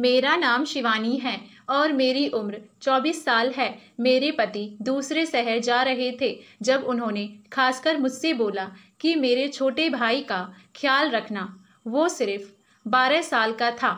मेरा नाम शिवानी है और मेरी उम्र 24 साल है मेरे पति दूसरे शहर जा रहे थे जब उन्होंने खासकर मुझसे बोला कि मेरे छोटे भाई का ख्याल रखना वो सिर्फ 12 साल का था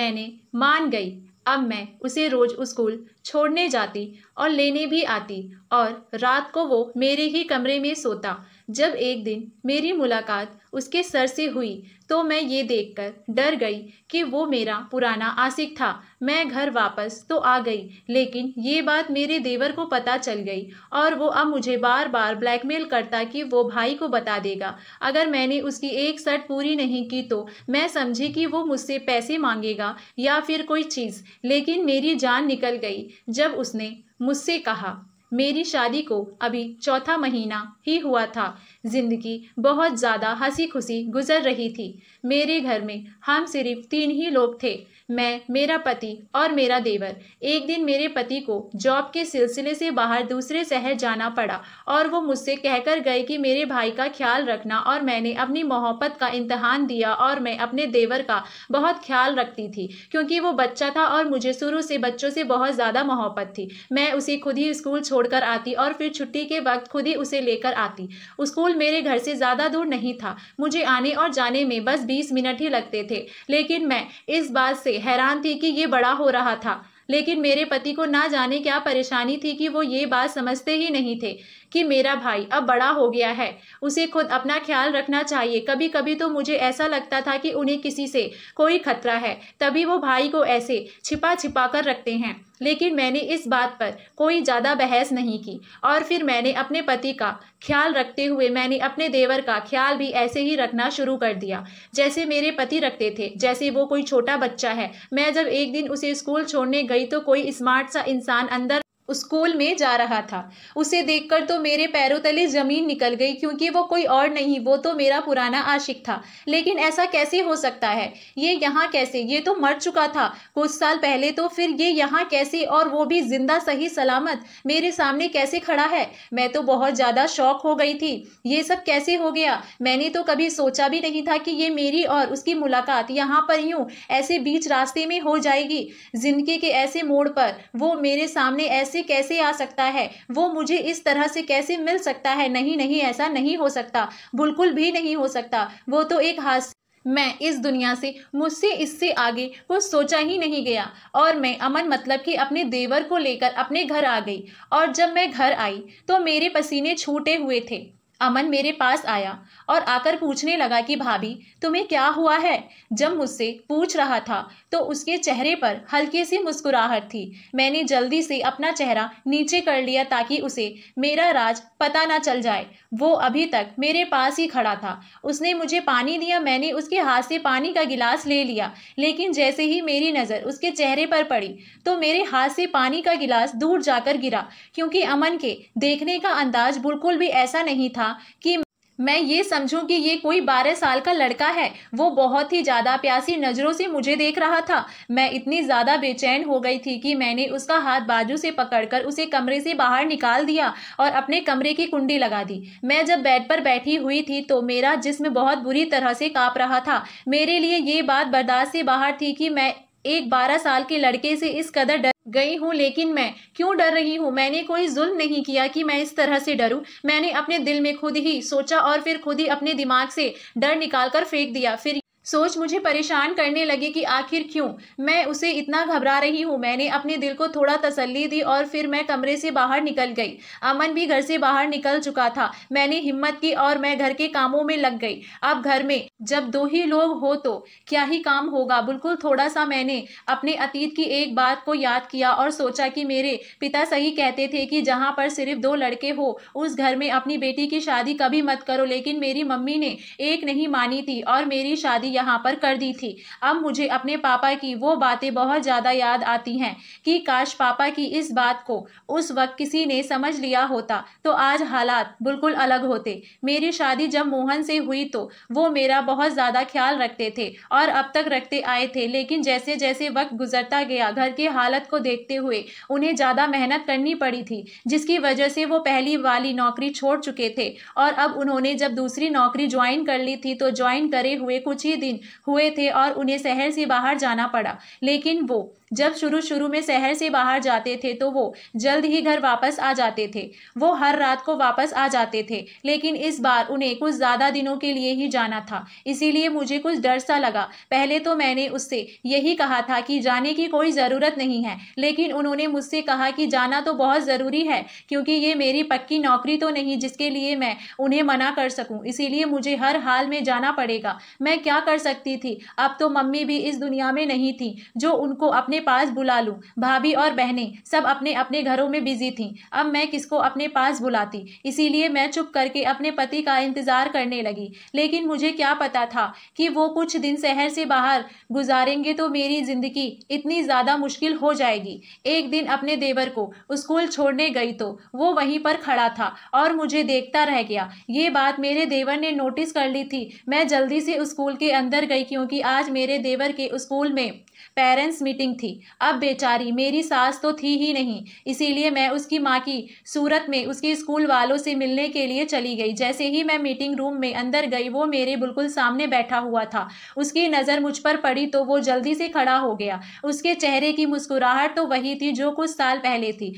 मैंने मान गई अब मैं उसे रोज़ स्कूल छोड़ने जाती और लेने भी आती और रात को वो मेरे ही कमरे में सोता जब एक दिन मेरी मुलाकात उसके सर से हुई तो मैं ये देखकर डर गई कि वो मेरा पुराना आशिक था मैं घर वापस तो आ गई लेकिन ये बात मेरे देवर को पता चल गई और वो अब मुझे बार बार ब्लैकमेल करता कि वो भाई को बता देगा अगर मैंने उसकी एक शर्ट पूरी नहीं की तो मैं समझी कि वो मुझसे पैसे मांगेगा या फिर कोई चीज़ लेकिन मेरी जान निकल गई जब उसने मुझसे कहा मेरी शादी को अभी चौथा महीना ही हुआ था ज़िंदगी बहुत ज़्यादा हंसी खुशी गुजर रही थी मेरे घर में हम सिर्फ तीन ही लोग थे मैं मेरा पति और मेरा देवर एक दिन मेरे पति को जॉब के सिलसिले से बाहर दूसरे शहर जाना पड़ा और वो मुझसे कहकर गए कि मेरे भाई का ख्याल रखना और मैंने अपनी मोहब्बत का इम्तहान दिया और मैं अपने देवर का बहुत ख्याल रखती थी क्योंकि वो बच्चा था और मुझे शुरू से बच्चों से बहुत ज़्यादा मोहब्बत थी मैं उसे खुद ही स्कूल छोड़कर आती और फिर छुट्टी के वक्त खुद ही उसे लेकर आती उसको स्कूल मेरे घर से ज़्यादा दूर नहीं था मुझे आने और जाने में बस बीस मिनट ही लगते थे लेकिन मैं इस बात से हैरान थी कि ये बड़ा हो रहा था लेकिन मेरे पति को ना जाने क्या परेशानी थी कि वो ये बात समझते ही नहीं थे कि मेरा भाई अब बड़ा हो गया है उसे खुद अपना ख्याल रखना चाहिए कभी कभी तो मुझे ऐसा लगता था कि उन्हें किसी से कोई खतरा है तभी वो भाई को ऐसे छिपा छिपा कर रखते हैं लेकिन मैंने इस बात पर कोई ज़्यादा बहस नहीं की और फिर मैंने अपने पति का ख्याल रखते हुए मैंने अपने देवर का ख्याल भी ऐसे ही रखना शुरू कर दिया जैसे मेरे पति रखते थे जैसे वो कोई छोटा बच्चा है मैं जब एक दिन उसे स्कूल छोड़ने गई तो कोई स्मार्ट सा इंसान अंदर स्कूल में जा रहा था उसे देखकर तो मेरे पैरों तले ज़मीन निकल गई क्योंकि वो कोई और नहीं वो तो मेरा पुराना आशिक था लेकिन ऐसा कैसे हो सकता है ये यहाँ कैसे ये तो मर चुका था कुछ साल पहले तो फिर ये यहाँ कैसे और वो भी ज़िंदा सही सलामत मेरे सामने कैसे खड़ा है मैं तो बहुत ज़्यादा शौक हो गई थी ये सब कैसे हो गया मैंने तो कभी सोचा भी नहीं था कि ये मेरी और उसकी मुलाकात यहाँ पर यूँ ऐसे बीच रास्ते में हो जाएगी ज़िंदगी के ऐसे मोड़ पर वो मेरे सामने ऐसे से कैसे आ सकता है वो मुझे इस तरह से कैसे मिल सकता है नहीं नहीं ऐसा नहीं हो सकता बिल्कुल भी नहीं हो सकता वो तो एक हास्य मैं इस दुनिया से मुझसे इससे आगे कुछ सोचा ही नहीं गया और मैं अमन मतलब कि अपने देवर को लेकर अपने घर आ गई और जब मैं घर आई तो मेरे पसीने छूटे हुए थे अमन मेरे पास आया और आकर पूछने लगा कि भाभी तुम्हें क्या हुआ है जब मुझसे पूछ रहा था तो उसके चेहरे पर हल्की सी मुस्कुराहट थी मैंने जल्दी से अपना चेहरा नीचे कर लिया ताकि उसे मेरा राज पता ना चल जाए वो अभी तक मेरे पास ही खड़ा था उसने मुझे पानी दिया मैंने उसके हाथ से पानी का गिलास ले लिया लेकिन जैसे ही मेरी नज़र उसके चेहरे पर पड़ी तो मेरे हाथ से पानी का गिलास दूर जाकर गिरा क्योंकि अमन के देखने का अंदाज बिल्कुल भी ऐसा नहीं था था कि मैं ये समझूं कि ये कोई बारह साल का लड़का है वो बहुत ही ज़्यादा प्यासी नज़रों से मुझे देख रहा था मैं इतनी ज़्यादा बेचैन हो गई थी कि मैंने उसका हाथ बाजू से पकड़कर उसे कमरे से बाहर निकाल दिया और अपने कमरे की कुंडी लगा दी मैं जब बेड पर बैठी हुई थी तो मेरा जिसम बहुत बुरी तरह से काँप रहा था मेरे लिए ये बात बर्दाश्त से बाहर थी कि मैं एक बारह साल के लड़के से इस कदर डर गई हूँ लेकिन मैं क्यों डर रही हूँ मैंने कोई जुल्म नहीं किया कि मैं इस तरह से डरूं मैंने अपने दिल में खुद ही सोचा और फिर खुद ही अपने दिमाग से डर निकाल कर फेंक दिया फिर सोच मुझे परेशान करने लगी कि आखिर क्यों मैं उसे इतना घबरा रही हूँ मैंने अपने दिल को थोड़ा तसल्ली दी और फिर मैं कमरे से बाहर निकल गई अमन भी घर से बाहर निकल चुका था मैंने हिम्मत की और मैं घर के कामों में लग गई अब घर में जब दो ही लोग हो तो क्या ही काम होगा बिल्कुल थोड़ा सा मैंने अपने अतीत की एक बात को याद किया और सोचा कि मेरे पिता सही कहते थे कि जहाँ पर सिर्फ दो लड़के हो उस घर में अपनी बेटी की शादी कभी मत करो लेकिन मेरी मम्मी ने एक नहीं मानी थी और मेरी शादी यहाँ पर कर दी थी अब मुझे अपने पापा की वो बातें बहुत ज़्यादा याद आती हैं कि काश पापा की इस बात को उस वक्त किसी ने समझ लिया होता तो आज हालात बिल्कुल अलग होते मेरी शादी जब मोहन से हुई तो वो मेरा बहुत ज़्यादा ख्याल रखते थे और अब तक रखते आए थे लेकिन जैसे जैसे वक्त गुजरता गया घर के हालत को देखते हुए उन्हें ज़्यादा मेहनत करनी पड़ी थी जिसकी वजह से वो पहली वाली नौकरी छोड़ चुके थे और अब उन्होंने जब दूसरी नौकरी ज्वाइन कर ली थी तो ज्वाइन करे हुए कुछ ही दिन हुए थे और उन्हें शहर से बाहर जाना पड़ा लेकिन वो जब शुरू शुरू में शहर से बाहर जाते थे तो वो जल्द ही घर वापस आ जाते थे वो हर रात को वापस आ जाते थे लेकिन इस बार उन्हें कुछ ज़्यादा दिनों के लिए ही जाना था इसीलिए मुझे कुछ डर सा लगा पहले तो मैंने उससे यही कहा था कि जाने की कोई ज़रूरत नहीं है लेकिन उन्होंने मुझसे कहा कि जाना तो बहुत ज़रूरी है क्योंकि ये मेरी पक्की नौकरी तो नहीं जिसके लिए मैं उन्हें मना कर सकूँ इसीलिए मुझे हर हाल में जाना पड़ेगा मैं क्या कर सकती थी अब तो मम्मी भी इस दुनिया में नहीं थी जो उनको अपने पास बुला लूँ भाभी और बहनें सब अपने अपने घरों में बिजी थीं अब मैं किसको अपने पास बुलाती इसीलिए मैं चुप करके अपने पति का इंतज़ार करने लगी लेकिन मुझे क्या पता था कि वो कुछ दिन शहर से बाहर गुजारेंगे तो मेरी ज़िंदगी इतनी ज़्यादा मुश्किल हो जाएगी एक दिन अपने देवर को स्कूल छोड़ने गई तो वो वहीं पर खड़ा था और मुझे देखता रह गया ये बात मेरे देवर ने नोटिस कर ली थी मैं जल्दी से स्कूल के अंदर गई क्योंकि आज मेरे देवर के स्कूल में पेरेंट्स मीटिंग थी अब बेचारी मेरी सास तो थी ही नहीं इसीलिए मैं उसकी माँ की सूरत में उसके स्कूल वालों से मिलने के लिए चली गई जैसे ही मैं मीटिंग रूम में अंदर गई वो मेरे बिल्कुल सामने बैठा हुआ था उसकी नज़र मुझ पर पड़ी तो वो जल्दी से खड़ा हो गया उसके चेहरे की मुस्कुराहट तो वही थी जो कुछ साल पहले थी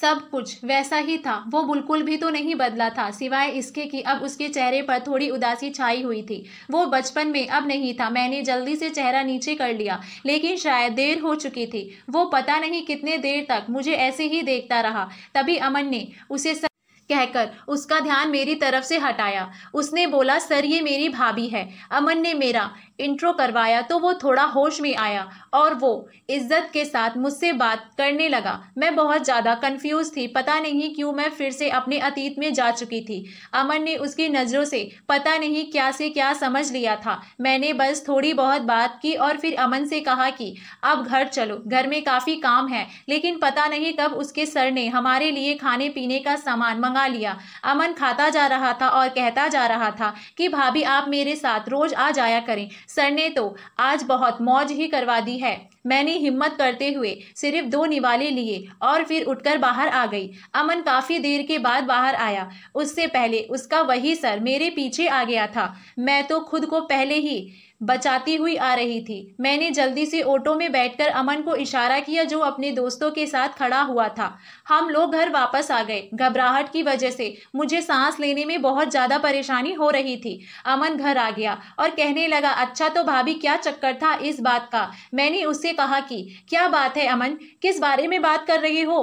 सब कुछ वैसा ही था वो बिल्कुल भी तो नहीं बदला था सिवाय इसके कि अब उसके चेहरे पर थोड़ी उदासी छाई हुई थी वो बचपन में अब नहीं था मैंने जल्दी से चेहरा नीचे कर लिया लेकिन शायद देर हो चुकी थी वो पता नहीं कितने देर तक मुझे ऐसे ही देखता रहा तभी अमन ने उसे सर... कहकर उसका ध्यान मेरी तरफ से हटाया उसने बोला सर ये मेरी भाभी है अमन ने मेरा इंट्रो करवाया तो वो थोड़ा होश में आया और वो इज्जत के साथ मुझसे बात करने लगा मैं बहुत ज़्यादा कंफ्यूज थी पता नहीं क्यों मैं फिर से अपने अतीत में जा चुकी थी अमन ने उसकी नज़रों से पता नहीं क्या से क्या समझ लिया था मैंने बस थोड़ी बहुत बात की और फिर अमन से कहा कि अब घर चलो घर में काफ़ी काम है लेकिन पता नहीं कब उसके सर ने हमारे लिए खाने पीने का सामान मंगा लिया अमन खाता जा रहा था और कहता जा रहा था कि भाभी आप मेरे साथ रोज़ आ जाया करें सर ने तो आज बहुत मौज ही करवा दी है मैंने हिम्मत करते हुए सिर्फ दो निवाले लिए और फिर उठकर बाहर आ गई अमन काफ़ी देर के बाद बाहर आया उससे पहले उसका वही सर मेरे पीछे आ गया था मैं तो खुद को पहले ही बचाती हुई आ रही थी मैंने जल्दी से ऑटो में बैठकर अमन को इशारा किया जो अपने दोस्तों के साथ खड़ा हुआ था हम लोग घर वापस आ गए घबराहट की वजह से मुझे सांस लेने में बहुत ज़्यादा परेशानी हो रही थी अमन घर आ गया और कहने लगा अच्छा तो भाभी क्या चक्कर था इस बात का मैंने उससे कहा कि क्या बात है अमन किस बारे में बात कर रही हो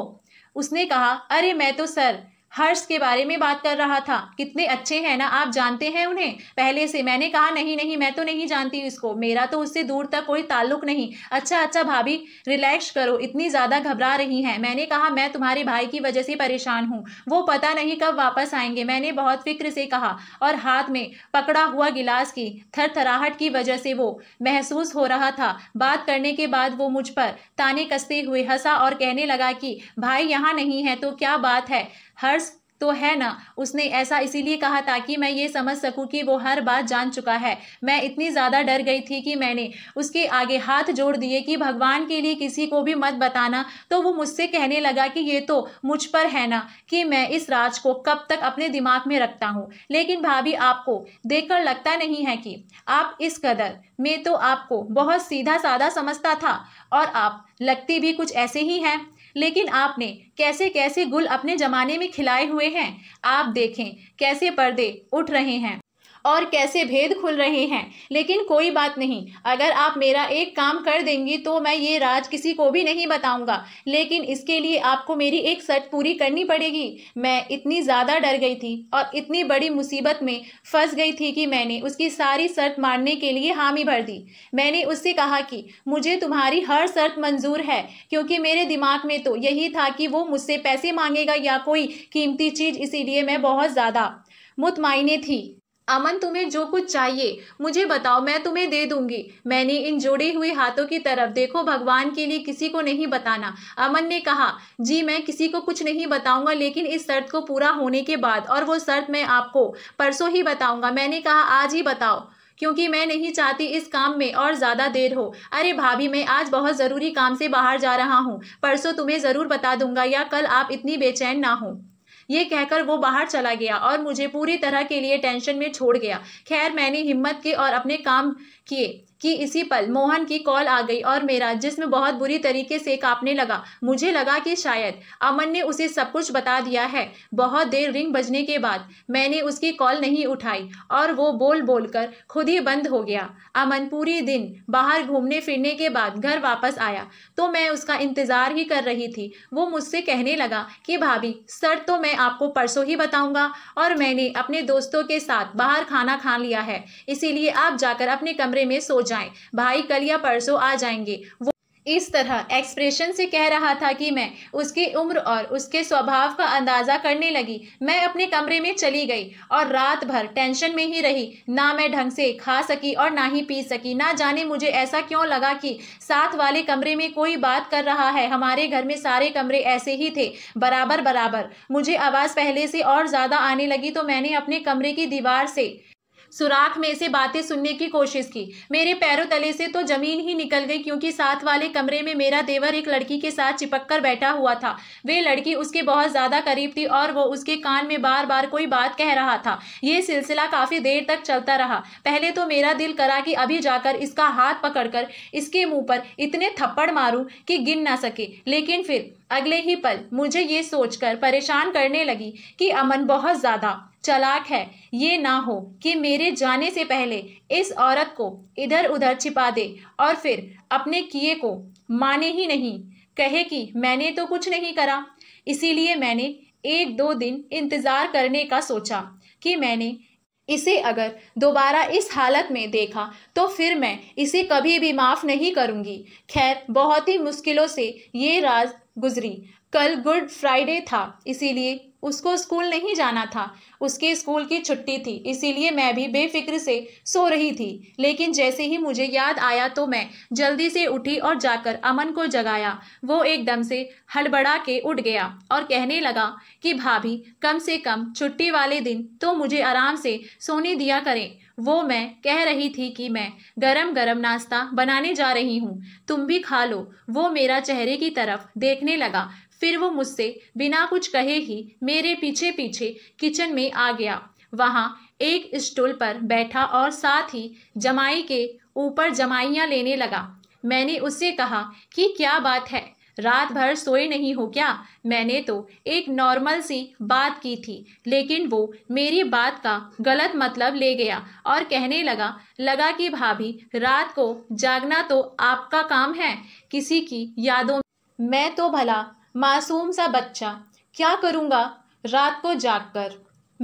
उसने कहा अरे मैं तो सर हर्ष के बारे में बात कर रहा था कितने अच्छे हैं ना आप जानते हैं उन्हें पहले से मैंने कहा नहीं नहीं मैं तो नहीं जानती इसको मेरा तो उससे दूर तक कोई ताल्लुक नहीं अच्छा अच्छा भाभी रिलैक्स करो इतनी ज़्यादा घबरा रही हैं मैंने कहा मैं तुम्हारे भाई की वजह से परेशान हूँ वो पता नहीं कब वापस आएंगे मैंने बहुत फिक्र से कहा और हाथ में पकड़ा हुआ गिलास की थरथराहट की वजह से वो महसूस हो रहा था बात करने के बाद वो मुझ पर ताने कसते हुए हंसा और कहने लगा कि भाई यहाँ नहीं है तो क्या बात है हर्ष तो है ना उसने ऐसा इसीलिए कहा ताकि मैं ये समझ सकूं कि वो हर बात जान चुका है मैं इतनी ज़्यादा डर गई थी कि मैंने उसके आगे हाथ जोड़ दिए कि भगवान के लिए किसी को भी मत बताना तो वो मुझसे कहने लगा कि ये तो मुझ पर है ना कि मैं इस राज को कब तक अपने दिमाग में रखता हूँ लेकिन भाभी आपको देख लगता नहीं है कि आप इस कदर में तो आपको बहुत सीधा साधा समझता था और आप लगती भी कुछ ऐसे ही हैं लेकिन आपने कैसे कैसे गुल अपने ज़माने में खिलाए हुए हैं आप देखें कैसे पर्दे उठ रहे हैं और कैसे भेद खुल रहे हैं लेकिन कोई बात नहीं अगर आप मेरा एक काम कर देंगी तो मैं ये राज किसी को भी नहीं बताऊंगा लेकिन इसके लिए आपको मेरी एक शर्त पूरी करनी पड़ेगी मैं इतनी ज़्यादा डर गई थी और इतनी बड़ी मुसीबत में फंस गई थी कि मैंने उसकी सारी शर्त मारने के लिए हामी भर दी मैंने उससे कहा कि मुझे तुम्हारी हर शर्त मंजूर है क्योंकि मेरे दिमाग में तो यही था कि वो मुझसे पैसे मांगेगा या कोई कीमती चीज़ इसीलिए मैं बहुत ज़्यादा मुतमाइने थी अमन तुम्हें जो कुछ चाहिए मुझे बताओ मैं तुम्हें दे दूंगी मैंने इन जोड़े हुए हाथों की तरफ देखो भगवान के लिए किसी को नहीं बताना अमन ने कहा जी मैं किसी को कुछ नहीं बताऊंगा लेकिन इस शर्त को पूरा होने के बाद और वो शर्त मैं आपको परसों ही बताऊंगा मैंने कहा आज ही बताओ क्योंकि मैं नहीं चाहती इस काम में और ज़्यादा देर हो अरे भाभी मैं आज बहुत ज़रूरी काम से बाहर जा रहा हूँ परसों तुम्हें ज़रूर बता दूंगा या कल आप इतनी बेचैन ना हो ये कहकर वो बाहर चला गया और मुझे पूरी तरह के लिए टेंशन में छोड़ गया खैर मैंने हिम्मत की और अपने काम किए कि इसी पल मोहन की कॉल आ गई और मेरा जिसम बहुत बुरी तरीके से कांपने लगा मुझे लगा कि शायद अमन ने उसे सब कुछ बता दिया है बहुत देर रिंग बजने के बाद मैंने उसकी कॉल नहीं उठाई और वो बोल बोल कर खुद ही बंद हो गया अमन पूरी दिन बाहर घूमने फिरने के बाद घर वापस आया तो मैं उसका इंतज़ार ही कर रही थी वो मुझसे कहने लगा कि भाभी सर तो मैं आपको परसों ही बताऊँगा और मैंने अपने दोस्तों के साथ बाहर खाना खा लिया है इसीलिए आप जाकर अपने कमरे में सोच जाएं भाई कल या परसों आ जाएंगे वो इस तरह एक्सप्रेशन से कह रहा था कि मैं उसकी उम्र और उसके स्वभाव का अंदाज़ा करने लगी मैं अपने कमरे में चली गई और रात भर टेंशन में ही रही ना मैं ढंग से खा सकी और ना ही पी सकी ना जाने मुझे ऐसा क्यों लगा कि साथ वाले कमरे में कोई बात कर रहा है हमारे घर में सारे कमरे ऐसे ही थे बराबर बराबर मुझे आवाज़ पहले से और ज़्यादा आने लगी तो मैंने अपने कमरे की दीवार से सुराख में से बातें सुनने की कोशिश की मेरे पैरों तले से तो जमीन ही निकल गई क्योंकि साथ वाले कमरे में मेरा देवर एक लड़की के साथ चिपक कर बैठा हुआ था वे लड़की उसके बहुत ज़्यादा करीब थी और वो उसके कान में बार बार कोई बात कह रहा था ये सिलसिला काफ़ी देर तक चलता रहा पहले तो मेरा दिल करा कि अभी जाकर इसका हाथ पकड़कर इसके मुंह पर इतने थप्पड़ मारूं कि गिन ना सके लेकिन फिर अगले ही पल मुझे ये सोचकर परेशान करने लगी कि अमन बहुत ज़्यादा चलाक है ये ना हो कि मेरे जाने से पहले इस औरत को इधर उधर छिपा दे और फिर अपने किए को माने ही नहीं कहे कि मैंने तो कुछ नहीं करा इसीलिए मैंने एक दो दिन इंतज़ार करने का सोचा कि मैंने इसे अगर दोबारा इस हालत में देखा तो फिर मैं इसे कभी भी माफ़ नहीं करूँगी खैर बहुत ही मुश्किलों से ये राज गुजरी कल गुड फ्राइडे था इसीलिए उसको स्कूल नहीं जाना था उसके स्कूल की छुट्टी थी इसीलिए मैं भी बेफिक्र से सो रही थी लेकिन जैसे ही मुझे याद आया तो मैं जल्दी से उठी और जाकर अमन को जगाया वो एकदम से हड़बड़ा के उठ गया और कहने लगा कि भाभी कम से कम छुट्टी वाले दिन तो मुझे आराम से सोने दिया करें वो मैं कह रही थी कि मैं गरम गरम नाश्ता बनाने जा रही हूँ तुम भी खा लो वो मेरा चेहरे की तरफ देखने लगा फिर वो मुझसे बिना कुछ कहे ही मेरे पीछे पीछे किचन में आ गया वहाँ एक स्टूल पर बैठा और साथ ही जमाई के ऊपर जमाइयाँ लेने लगा मैंने उससे कहा कि क्या बात है रात भर सोए नहीं हो क्या मैंने तो एक नॉर्मल सी बात की थी लेकिन वो मेरी बात का गलत मतलब ले गया और कहने लगा लगा कि भाभी रात को जागना तो आपका काम है किसी की यादों मैं तो भला मासूम सा बच्चा क्या करूँगा रात को जागकर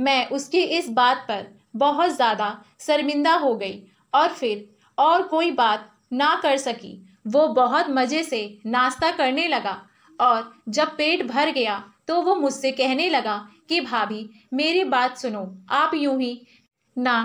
मैं उसकी इस बात पर बहुत ज़्यादा शर्मिंदा हो गई और फिर और कोई बात ना कर सकी वो बहुत मज़े से नाश्ता करने लगा और जब पेट भर गया तो वो मुझसे कहने लगा कि भाभी मेरी बात सुनो आप यूं ही ना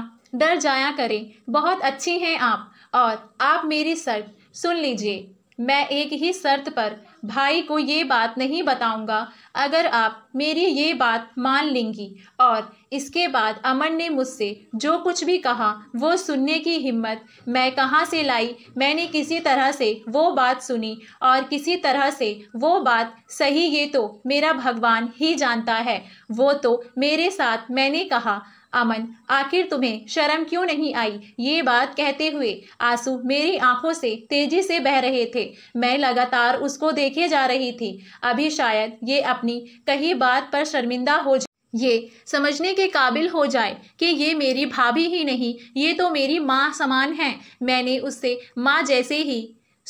डर जाया करें बहुत अच्छी हैं आप और आप मेरी शर्त सुन लीजिए मैं एक ही शर्त पर भाई को ये बात नहीं बताऊंगा अगर आप मेरी ये बात मान लेंगी और इसके बाद अमन ने मुझसे जो कुछ भी कहा वो सुनने की हिम्मत मैं कहाँ से लाई मैंने किसी तरह से वो बात सुनी और किसी तरह से वो बात सही ये तो मेरा भगवान ही जानता है वो तो मेरे साथ मैंने कहा अमन आखिर तुम्हें शर्म क्यों नहीं आई ये बात कहते हुए आंसू मेरी आंखों से तेजी से बह रहे थे मैं लगातार उसको देखे जा रही थी अभी शायद ये अपनी कही बात पर शर्मिंदा हो जाए ये समझने के काबिल हो जाए कि ये मेरी भाभी ही नहीं ये तो मेरी माँ समान है मैंने उससे माँ जैसे ही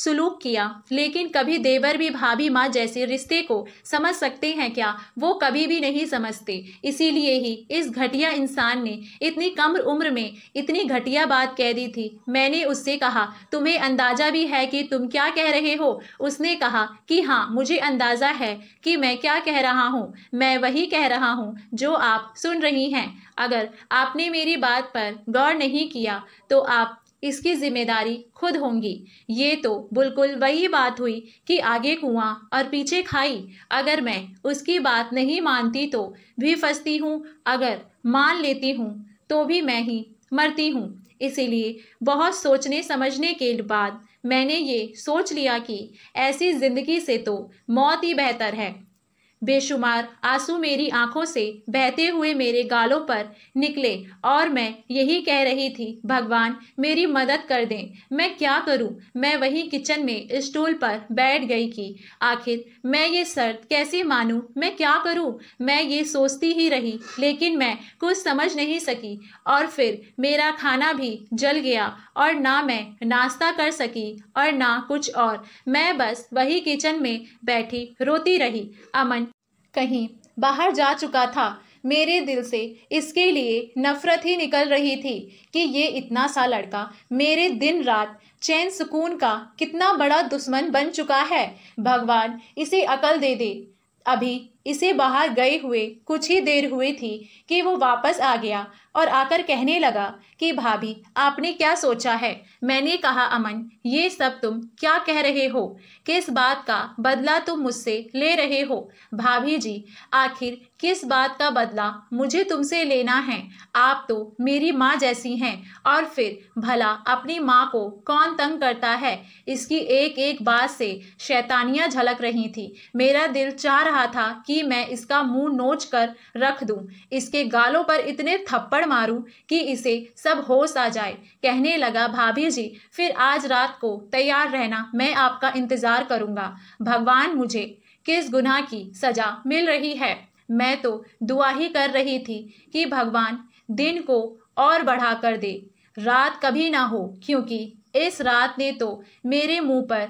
सुलूक किया लेकिन कभी देवर भी भाभी माँ जैसे रिश्ते को समझ सकते हैं क्या वो कभी भी नहीं समझते इसीलिए ही इस घटिया इंसान ने इतनी कम उम्र में इतनी घटिया बात कह दी थी मैंने उससे कहा तुम्हें अंदाज़ा भी है कि तुम क्या कह रहे हो उसने कहा कि हाँ मुझे अंदाज़ा है कि मैं क्या कह रहा हूँ मैं वही कह रहा हूँ जो आप सुन रही हैं अगर आपने मेरी बात पर गौर नहीं किया तो आप इसकी जिम्मेदारी खुद होंगी ये तो बिल्कुल वही बात हुई कि आगे कुआं और पीछे खाई अगर मैं उसकी बात नहीं मानती तो भी फंसती हूँ अगर मान लेती हूँ तो भी मैं ही मरती हूँ इसीलिए बहुत सोचने समझने के बाद मैंने ये सोच लिया कि ऐसी ज़िंदगी से तो मौत ही बेहतर है बेशुमार आंसू मेरी आंखों से बहते हुए मेरे गालों पर निकले और मैं यही कह रही थी भगवान मेरी मदद कर दें मैं क्या करूं मैं वही किचन में स्टूल पर बैठ गई कि आखिर मैं ये शर्त कैसे मानूं मैं क्या करूं मैं ये सोचती ही रही लेकिन मैं कुछ समझ नहीं सकी और फिर मेरा खाना भी जल गया और ना मैं नाश्ता कर सकी और ना कुछ और मैं बस वही किचन में बैठी रोती रही अमन कहीं बाहर जा चुका था मेरे दिल से इसके लिए नफ़रत ही निकल रही थी कि ये इतना सा लड़का मेरे दिन रात चैन सुकून का कितना बड़ा दुश्मन बन चुका है भगवान इसे अकल दे दे अभी इसे बाहर गए हुए कुछ ही देर हुई थी कि वो वापस आ गया और आकर कहने लगा कि भाभी आपने क्या सोचा है मैंने कहा अमन ये सब तुम क्या कह रहे हो किस बात का बदला तुम मुझसे ले रहे हो भाभी जी आखिर किस बात का बदला मुझे तुमसे लेना है आप तो मेरी माँ जैसी हैं और फिर भला अपनी माँ को कौन तंग करता है इसकी एक एक बात से शैतानियाँ झलक रही थी मेरा दिल चाह रहा था कि ही मैं इसका मुंह नोच कर रख दूं इसके गालों पर इतने थप्पड़ मारूं कि इसे सब होश आ जाए कहने लगा भाभी जी फिर आज रात को तैयार रहना मैं आपका इंतज़ार करूंगा भगवान मुझे किस गुनाह की सज़ा मिल रही है मैं तो दुआ ही कर रही थी कि भगवान दिन को और बढ़ा कर दे रात कभी ना हो क्योंकि इस रात ने तो मेरे मुंह पर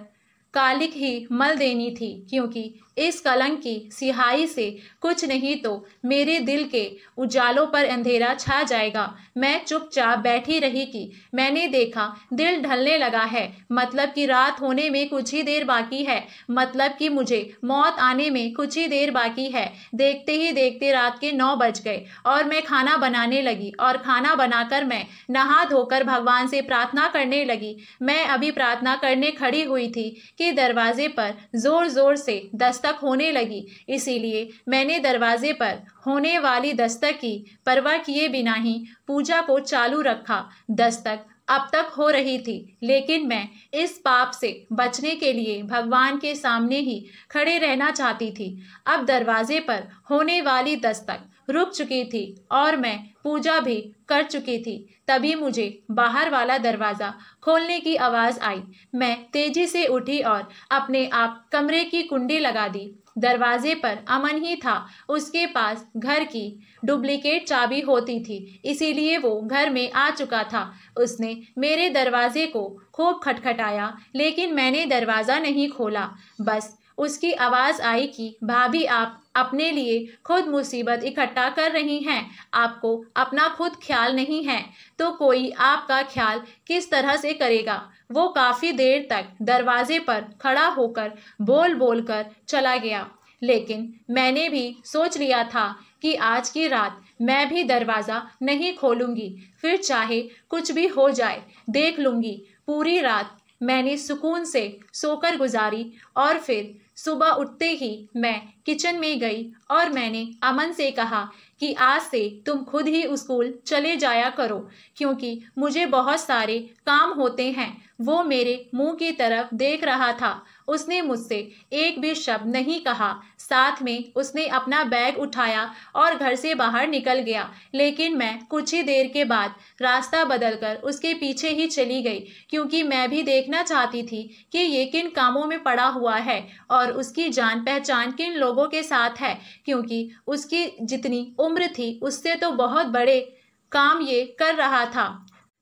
कालिक ही मल देनी थी क्योंकि इस कलंक की सिहाई से कुछ नहीं तो मेरे दिल के उजालों पर अंधेरा छा जाएगा मैं चुपचाप बैठी रही कि मैंने देखा दिल ढलने लगा है मतलब कि रात होने में कुछ ही देर बाकी है मतलब कि मुझे मौत आने में कुछ ही देर बाकी है देखते ही देखते रात के नौ बज गए और मैं खाना बनाने लगी और खाना बनाकर मैं नहा धोकर भगवान से प्रार्थना करने लगी मैं अभी प्रार्थना करने खड़ी हुई थी कि दरवाजे पर जोर जोर से दस्ता दस्तक होने लगी इसीलिए मैंने दरवाजे पर होने वाली दस्तक की परवाह किए बिना ही पूजा को चालू रखा दस्तक अब तक हो रही थी लेकिन मैं इस पाप से बचने के लिए भगवान के सामने ही खड़े रहना चाहती थी अब दरवाजे पर होने वाली दस्तक रुक चुकी थी और मैं पूजा भी कर चुकी थी तभी मुझे बाहर वाला दरवाज़ा खोलने की आवाज़ आई मैं तेज़ी से उठी और अपने आप कमरे की कुंडी लगा दी दरवाजे पर अमन ही था उसके पास घर की डुप्लीकेट चाबी होती थी इसीलिए वो घर में आ चुका था उसने मेरे दरवाजे को खूब खटखटाया लेकिन मैंने दरवाज़ा नहीं खोला बस उसकी आवाज़ आई कि भाभी आप अपने लिए खुद मुसीबत इकट्ठा कर रही हैं आपको अपना खुद ख्याल नहीं है तो कोई आपका ख्याल किस तरह से करेगा वो काफ़ी देर तक दरवाजे पर खड़ा होकर बोल बोल कर चला गया लेकिन मैंने भी सोच लिया था कि आज की रात मैं भी दरवाज़ा नहीं खोलूंगी फिर चाहे कुछ भी हो जाए देख लूंगी पूरी रात मैंने सुकून से सोकर गुजारी और फिर सुबह उठते ही मैं किचन में गई और मैंने अमन से कहा कि आज से तुम खुद ही स्कूल चले जाया करो क्योंकि मुझे बहुत सारे काम होते हैं वो मेरे मुंह की तरफ देख रहा था उसने मुझसे एक भी शब्द नहीं कहा साथ में उसने अपना बैग उठाया और घर से बाहर निकल गया लेकिन मैं कुछ ही देर के बाद रास्ता बदलकर उसके पीछे ही चली गई क्योंकि मैं भी देखना चाहती थी कि ये किन कामों में पड़ा हुआ है और उसकी जान पहचान किन लोगों के साथ है क्योंकि उसकी जितनी उम्र थी उससे तो बहुत बड़े काम ये कर रहा था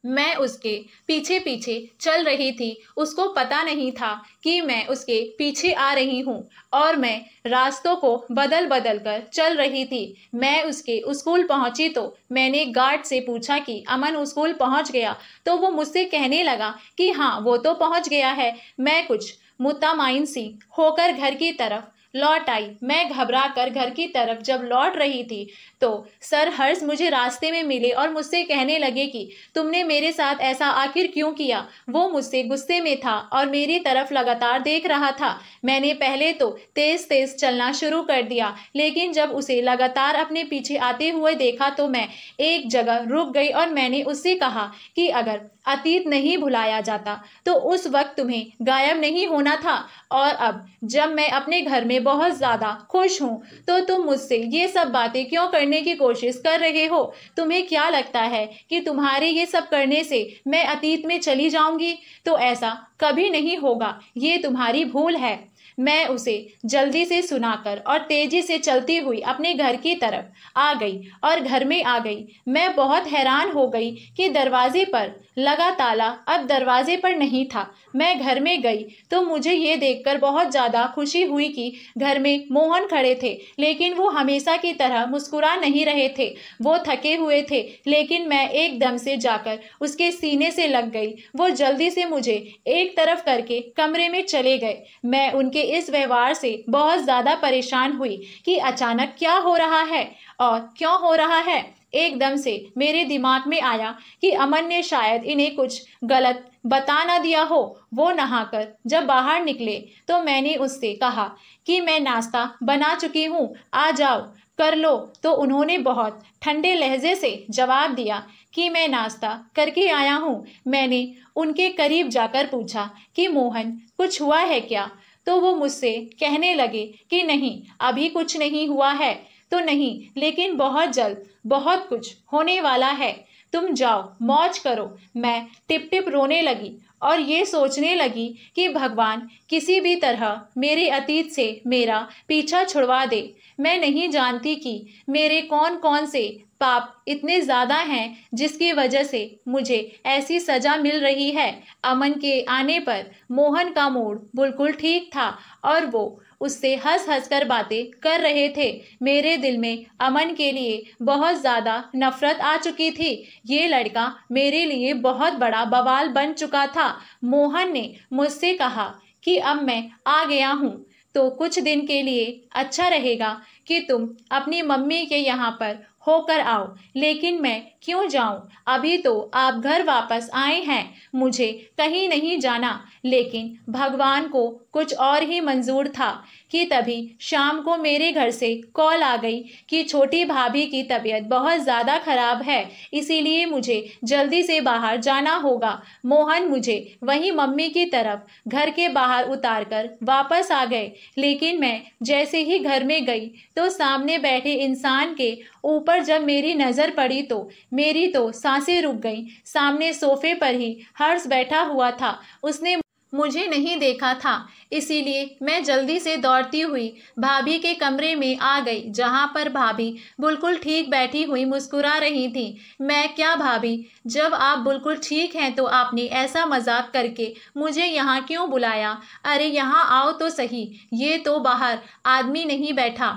मैं उसके पीछे पीछे चल रही थी उसको पता नहीं था कि मैं उसके पीछे आ रही हूँ और मैं रास्तों को बदल बदल कर चल रही थी मैं उसके स्कूल पहुँची तो मैंने गार्ड से पूछा कि अमन स्कूल पहुँच गया तो वो मुझसे कहने लगा कि हाँ वो तो पहुँच गया है मैं कुछ मुतामाइन सी होकर घर की तरफ लौट आई मैं घबरा कर घर की तरफ जब लौट रही थी तो सर हर्ष मुझे रास्ते में मिले और मुझसे कहने लगे कि तुमने मेरे साथ ऐसा आखिर क्यों किया वो मुझसे गुस्से में था और मेरी तरफ लगातार देख रहा था मैंने पहले तो तेज तेज चलना शुरू कर दिया लेकिन जब उसे लगातार अपने पीछे आते हुए देखा तो मैं एक जगह रुक गई और मैंने उससे कहा कि अगर अतीत नहीं भुलाया जाता तो उस वक्त तुम्हें गायब नहीं होना था और अब जब मैं अपने घर में बहुत ज़्यादा खुश हूँ तो तुम मुझसे ये सब बातें क्यों करने की कोशिश कर रहे हो तुम्हें क्या लगता है कि तुम्हारे ये सब करने से मैं अतीत में चली जाऊँगी तो ऐसा कभी नहीं होगा ये तुम्हारी भूल है मैं उसे जल्दी से सुनाकर और तेजी से चलती हुई अपने घर की तरफ आ गई और घर में आ गई मैं बहुत हैरान हो गई कि दरवाजे पर लगा ताला अब दरवाजे पर नहीं था मैं घर में गई तो मुझे ये देखकर बहुत ज़्यादा खुशी हुई कि घर में मोहन खड़े थे लेकिन वो हमेशा की तरह मुस्कुरा नहीं रहे थे वो थके हुए थे लेकिन मैं एकदम से जाकर उसके सीने से लग गई वो जल्दी से मुझे एक तरफ करके कमरे में चले गए मैं उनके इस व्यवहार से बहुत ज़्यादा परेशान हुई कि अचानक क्या हो रहा है और क्यों हो रहा है एकदम से मेरे दिमाग में आया कि अमन ने शायद इन्हें कुछ गलत बता ना दिया हो वो नहाकर जब बाहर निकले तो मैंने उससे कहा कि मैं नाश्ता बना चुकी हूँ आ जाओ कर लो तो उन्होंने बहुत ठंडे लहजे से जवाब दिया कि मैं नाश्ता करके आया हूँ मैंने उनके करीब जाकर पूछा कि मोहन कुछ हुआ है क्या तो वो मुझसे कहने लगे कि नहीं अभी कुछ नहीं हुआ है तो नहीं लेकिन बहुत जल्द बहुत कुछ होने वाला है तुम जाओ मौज करो मैं टिप टिप रोने लगी और ये सोचने लगी कि भगवान किसी भी तरह मेरे अतीत से मेरा पीछा छुड़वा दे मैं नहीं जानती कि मेरे कौन कौन से पाप इतने ज़्यादा हैं जिसकी वजह से मुझे ऐसी सज़ा मिल रही है अमन के आने पर मोहन का मूड बिल्कुल ठीक था और वो उससे हंस हंस कर बातें कर रहे थे मेरे दिल में अमन के लिए बहुत ज़्यादा नफरत आ चुकी थी ये लड़का मेरे लिए बहुत बड़ा बवाल बन चुका था मोहन ने मुझसे कहा कि अब मैं आ गया हूँ तो कुछ दिन के लिए अच्छा रहेगा कि तुम अपनी मम्मी के यहाँ पर होकर आओ लेकिन मैं क्यों जाऊं अभी तो आप घर वापस आए हैं मुझे कहीं नहीं जाना लेकिन भगवान को कुछ और ही मंजूर था कि तभी शाम को मेरे घर से कॉल आ गई कि छोटी भाभी की तबीयत बहुत ज़्यादा ख़राब है इसीलिए मुझे जल्दी से बाहर जाना होगा मोहन मुझे वहीं मम्मी की तरफ घर के बाहर उतार कर वापस आ गए लेकिन मैं जैसे ही घर में गई तो सामने बैठे इंसान के ऊपर जब मेरी नज़र पड़ी तो मेरी तो सांसें रुक गईं सामने सोफे पर ही हर्ष बैठा हुआ था उसने मुझे नहीं देखा था इसीलिए मैं जल्दी से दौड़ती हुई भाभी के कमरे में आ गई जहाँ पर भाभी बिल्कुल ठीक बैठी हुई मुस्कुरा रही थी मैं क्या भाभी जब आप बिल्कुल ठीक हैं तो आपने ऐसा मजाक करके मुझे यहाँ क्यों बुलाया अरे यहाँ आओ तो सही ये तो बाहर आदमी नहीं बैठा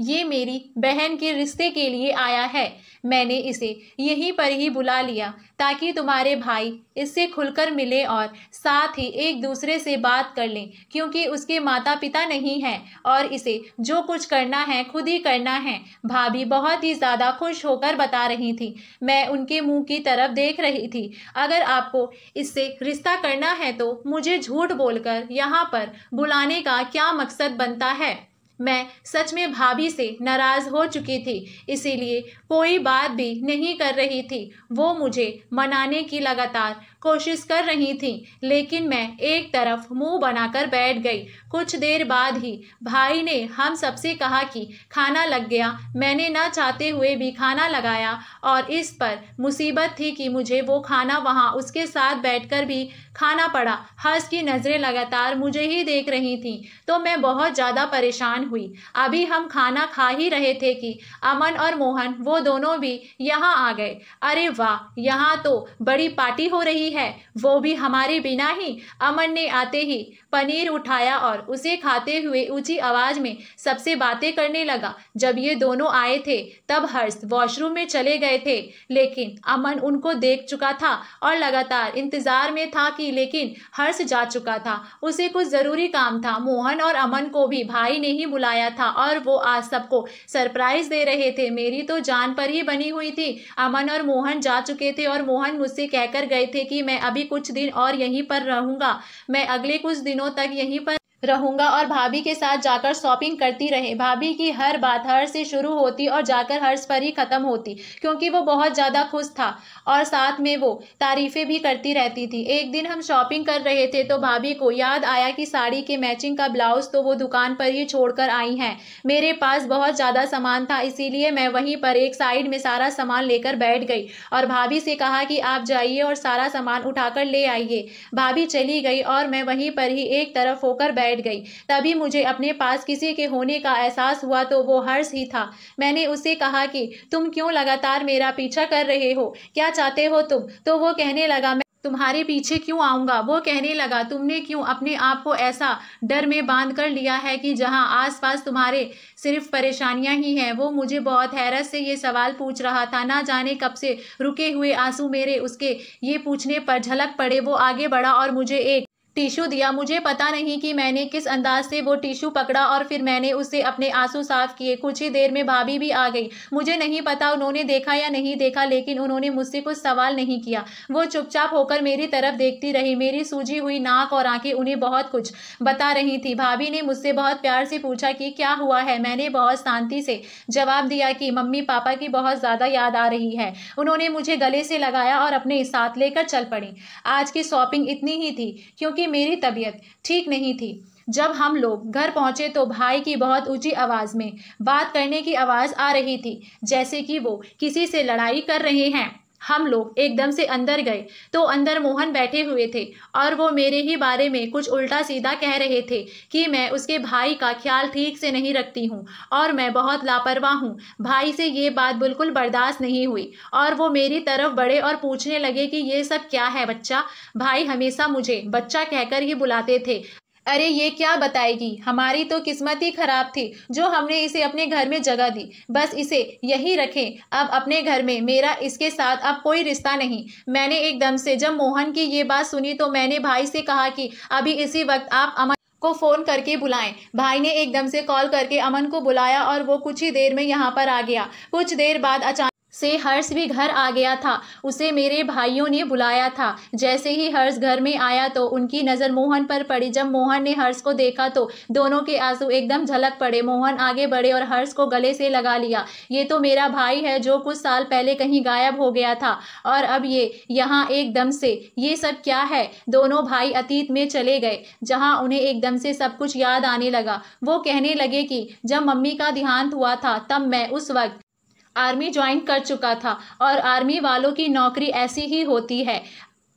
ये मेरी बहन के रिश्ते के लिए आया है मैंने इसे यहीं पर ही बुला लिया ताकि तुम्हारे भाई इससे खुलकर मिले और साथ ही एक दूसरे से बात कर लें क्योंकि उसके माता पिता नहीं हैं और इसे जो कुछ करना है खुद ही करना है भाभी बहुत ही ज़्यादा खुश होकर बता रही थी मैं उनके मुंह की तरफ देख रही थी अगर आपको इससे रिश्ता करना है तो मुझे झूठ बोलकर यहाँ पर बुलाने का क्या मकसद बनता है मैं सच में भाभी से नाराज़ हो चुकी थी इसीलिए कोई बात भी नहीं कर रही थी वो मुझे मनाने की लगातार कोशिश कर रही थी लेकिन मैं एक तरफ मुंह बनाकर बैठ गई कुछ देर बाद ही भाई ने हम सबसे कहा कि खाना लग गया मैंने ना चाहते हुए भी खाना लगाया और इस पर मुसीबत थी कि मुझे वो खाना वहाँ उसके साथ बैठकर भी खाना पड़ा हर्ष की नज़रें लगातार मुझे ही देख रही थी तो मैं बहुत ज़्यादा परेशान हुई अभी हम खाना खा ही रहे थे कि अमन और मोहन वो दोनों भी यहाँ आ गए अरे वाह यहाँ तो बड़ी पार्टी हो रही है है वो भी हमारे बिना ही अमन ने आते ही पनीर उठाया और उसे खाते हुए ऊंची आवाज़ में सबसे बातें करने लगा जब ये दोनों आए थे तब हर्ष वॉशरूम में चले गए थे लेकिन अमन उनको देख चुका था और लगातार इंतज़ार में था कि लेकिन हर्ष जा चुका था उसे कुछ ज़रूरी काम था मोहन और अमन को भी भाई ने ही बुलाया था और वो आज सबको सरप्राइज़ दे रहे थे मेरी तो जान पर ही बनी हुई थी अमन और मोहन जा चुके थे और मोहन मुझसे कहकर गए थे कि मैं अभी कुछ दिन और यहीं पर रहूंगा मैं अगले कुछ दिनों तक यहीं पर रहूँगा और भाभी के साथ जाकर शॉपिंग करती रहे भाभी की हर बात हर से शुरू होती और जाकर हर्ष पर ही ख़त्म होती क्योंकि वो बहुत ज़्यादा खुश था और साथ में वो तारीफ़ें भी करती रहती थी एक दिन हम शॉपिंग कर रहे थे तो भाभी को याद आया कि साड़ी के मैचिंग का ब्लाउज़ तो वो दुकान पर ही छोड़कर आई हैं मेरे पास बहुत ज़्यादा सामान था इसीलिए मैं वहीं पर एक साइड में सारा सामान लेकर बैठ गई और भाभी से कहा कि आप जाइए और सारा सामान उठाकर ले आइए भाभी चली गई और मैं वहीं पर ही एक तरफ होकर बैठ बैठ गई तभी मुझे अपने पास किसी के होने का एहसास हुआ तो वो हर्ष ही था मैंने उसे कहा कि तुम क्यों लगातार मेरा पीछा कर रहे हो क्या चाहते हो तुम तो वो कहने लगा मैं तुम्हारे पीछे क्यों आऊँगा वो कहने लगा तुमने क्यों अपने आप को ऐसा डर में बांध कर लिया है कि जहाँ आसपास तुम्हारे सिर्फ परेशानियाँ ही हैं वो मुझे बहुत हैरत से ये सवाल पूछ रहा था ना जाने कब से रुके हुए आंसू मेरे उसके ये पूछने पर झलक पड़े वो आगे बढ़ा और मुझे एक टिशू दिया मुझे पता नहीं कि मैंने किस अंदाज से वो टिशू पकड़ा और फिर मैंने उससे अपने आंसू साफ किए कुछ ही देर में भाभी भी आ गई मुझे नहीं पता उन्होंने देखा या नहीं देखा लेकिन उन्होंने मुझसे कुछ सवाल नहीं किया वो चुपचाप होकर मेरी तरफ देखती रही मेरी सूझी हुई नाक और आंखें उन्हें बहुत कुछ बता रही थी भाभी ने मुझसे बहुत प्यार से पूछा कि क्या हुआ है मैंने बहुत शांति से जवाब दिया कि मम्मी पापा की बहुत ज़्यादा याद आ रही है उन्होंने मुझे गले से लगाया और अपने साथ लेकर चल पड़ी आज की शॉपिंग इतनी ही थी क्योंकि क्योंकि मेरी तबीयत ठीक नहीं थी जब हम लोग घर पहुंचे तो भाई की बहुत ऊंची आवाज़ में बात करने की आवाज़ आ रही थी जैसे कि वो किसी से लड़ाई कर रहे हैं हम लोग एकदम से अंदर गए तो अंदर मोहन बैठे हुए थे और वो मेरे ही बारे में कुछ उल्टा सीधा कह रहे थे कि मैं उसके भाई का ख्याल ठीक से नहीं रखती हूँ और मैं बहुत लापरवाह हूँ भाई से ये बात बिल्कुल बर्दाश्त नहीं हुई और वो मेरी तरफ बड़े और पूछने लगे कि ये सब क्या है बच्चा भाई हमेशा मुझे बच्चा कहकर ही बुलाते थे अरे ये क्या बताएगी हमारी तो किस्मत ही खराब थी जो हमने इसे अपने घर में जगह दी बस इसे यही रखें अब अपने घर में मेरा इसके साथ अब कोई रिश्ता नहीं मैंने एकदम से जब मोहन की ये बात सुनी तो मैंने भाई से कहा कि अभी इसी वक्त आप अमन को फ़ोन करके बुलाएं भाई ने एकदम से कॉल करके अमन को बुलाया और वो कुछ ही देर में यहाँ पर आ गया कुछ देर बाद अचानक से हर्ष भी घर आ गया था उसे मेरे भाइयों ने बुलाया था जैसे ही हर्ष घर में आया तो उनकी नज़र मोहन पर पड़ी जब मोहन ने हर्ष को देखा तो दोनों के आंसू एकदम झलक पड़े मोहन आगे बढ़े और हर्ष को गले से लगा लिया ये तो मेरा भाई है जो कुछ साल पहले कहीं गायब हो गया था और अब ये यहाँ एकदम से ये सब क्या है दोनों भाई अतीत में चले गए जहाँ उन्हें एकदम से सब कुछ याद आने लगा वो कहने लगे कि जब मम्मी का देहांत हुआ था तब मैं उस वक्त आर्मी ज्वाइन कर चुका था और आर्मी वालों की नौकरी ऐसी ही होती है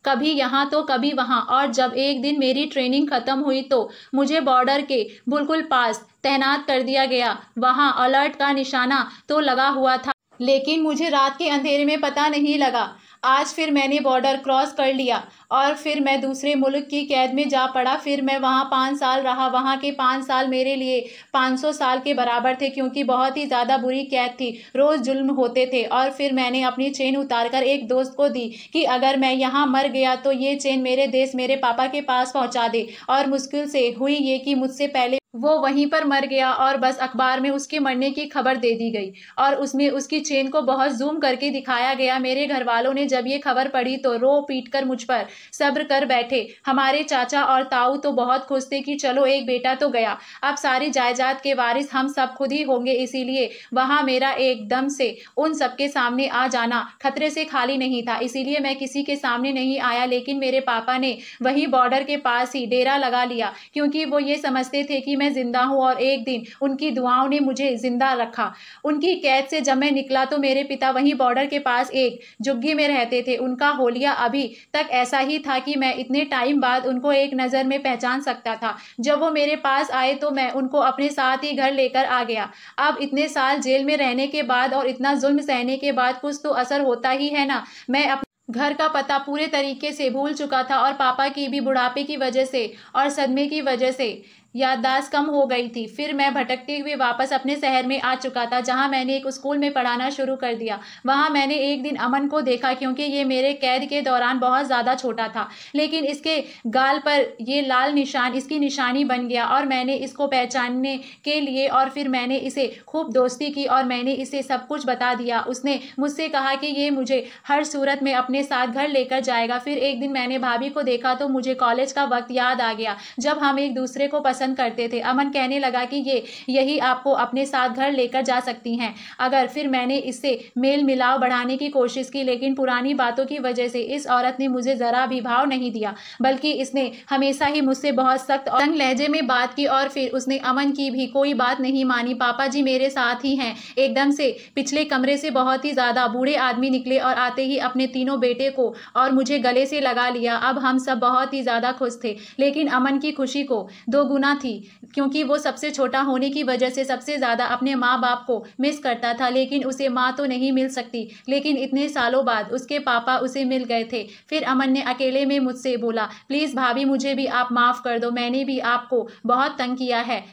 कभी यहाँ तो कभी वहाँ और जब एक दिन मेरी ट्रेनिंग ख़त्म हुई तो मुझे बॉर्डर के बिल्कुल पास तैनात कर दिया गया वहाँ अलर्ट का निशाना तो लगा हुआ था लेकिन मुझे रात के अंधेरे में पता नहीं लगा आज फिर मैंने बॉर्डर क्रॉस कर लिया और फिर मैं दूसरे मुल्क की कैद में जा पड़ा फिर मैं वहाँ पाँच साल रहा वहाँ के पाँच साल मेरे लिए पाँच सौ साल के बराबर थे क्योंकि बहुत ही ज़्यादा बुरी कैद थी रोज़ जुल्म होते थे और फिर मैंने अपनी चेन उतार कर एक दोस्त को दी कि अगर मैं यहाँ मर गया तो ये चेन मेरे देश मेरे पापा के पास पहुँचा दे और मुश्किल से हुई ये कि मुझसे पहले वो वहीं पर मर गया और बस अखबार में उसके मरने की खबर दे दी गई और उसमें उसकी चेन को बहुत जूम करके दिखाया गया मेरे घर वालों ने जब ये खबर पढ़ी तो रो पीट कर मुझ पर सब्र कर बैठे हमारे चाचा और ताऊ तो बहुत खुश थे कि चलो एक बेटा तो गया अब सारी जायदाद के वारिस हम सब खुद ही होंगे इसीलिए वहाँ मेरा एकदम से उन सबके सामने आ जाना खतरे से खाली नहीं था इसीलिए मैं किसी के सामने नहीं आया लेकिन मेरे पापा ने वहीं बॉर्डर के पास ही डेरा लगा लिया क्योंकि वो ये समझते थे कि मैं मैं ज़िंदा हूँ और एक दिन उनकी दुआओं ने मुझे ज़िंदा रखा उनकी कैद से जब मैं निकला तो मेरे पिता वहीं बॉर्डर के पास एक जुग्गी में रहते थे उनका होलिया अभी तक ऐसा ही था कि मैं इतने टाइम बाद उनको एक नज़र में पहचान सकता था जब वो मेरे पास आए तो मैं उनको अपने साथ ही घर लेकर आ गया अब इतने साल जेल में रहने के बाद और इतना जुल्म सहने के बाद कुछ तो असर होता ही है ना मैं अपने घर का पता पूरे तरीके से भूल चुका था और पापा की भी बुढ़ापे की वजह से और सदमे की वजह से याददाश्त कम हो गई थी फिर मैं भटकते हुए वापस अपने शहर में आ चुका था जहाँ मैंने एक स्कूल में पढ़ाना शुरू कर दिया वहाँ मैंने एक दिन अमन को देखा क्योंकि ये मेरे कैद के दौरान बहुत ज़्यादा छोटा था लेकिन इसके गाल पर ये लाल निशान इसकी निशानी बन गया और मैंने इसको पहचानने के लिए और फिर मैंने इसे खूब दोस्ती की और मैंने इसे सब कुछ बता दिया उसने मुझसे कहा कि ये मुझे हर सूरत में अपने साथ घर लेकर जाएगा फिर एक दिन मैंने भाभी को देखा तो मुझे कॉलेज का वक्त याद आ गया जब हम एक दूसरे को पसंद पसंद करते थे अमन कहने लगा कि ये यही आपको अपने साथ घर लेकर जा सकती हैं अगर फिर मैंने इससे मेल मिलाव बढ़ाने की कोशिश की लेकिन पुरानी बातों की वजह से इस औरत ने मुझे ज़रा भी भाव नहीं दिया बल्कि इसने हमेशा ही मुझसे बहुत सख्त और तंग लहजे में बात की और फिर उसने अमन की भी कोई बात नहीं मानी पापा जी मेरे साथ ही हैं एकदम से पिछले कमरे से बहुत ही ज़्यादा बूढ़े आदमी निकले और आते ही अपने तीनों बेटे को और मुझे गले से लगा लिया अब हम सब बहुत ही ज़्यादा खुश थे लेकिन अमन की खुशी को दो गुना कल्पना थी क्योंकि वो सबसे छोटा होने की वजह से सबसे ज़्यादा अपने माँ बाप को मिस करता था लेकिन उसे माँ तो नहीं मिल सकती लेकिन इतने सालों बाद उसके पापा उसे मिल गए थे फिर अमन ने अकेले में मुझसे बोला प्लीज़ भाभी मुझे भी आप माफ़ कर दो मैंने भी आपको बहुत तंग किया है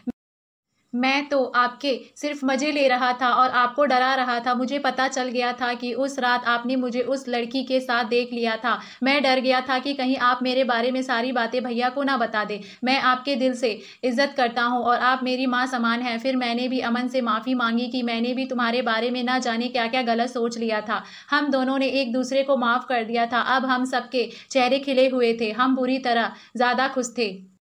मैं तो आपके सिर्फ मज़े ले रहा था और आपको डरा रहा था मुझे पता चल गया था कि उस रात आपने मुझे उस लड़की के साथ देख लिया था मैं डर गया था कि कहीं आप मेरे बारे में सारी बातें भैया को ना बता दें मैं आपके दिल से इज्जत करता हूँ और आप मेरी माँ समान है फिर मैंने भी अमन से माफ़ी मांगी कि मैंने भी तुम्हारे बारे में ना जाने क्या क्या गलत सोच लिया था हम दोनों ने एक दूसरे को माफ़ कर दिया था अब हम सबके चेहरे खिले हुए थे हम बुरी तरह ज़्यादा खुश थे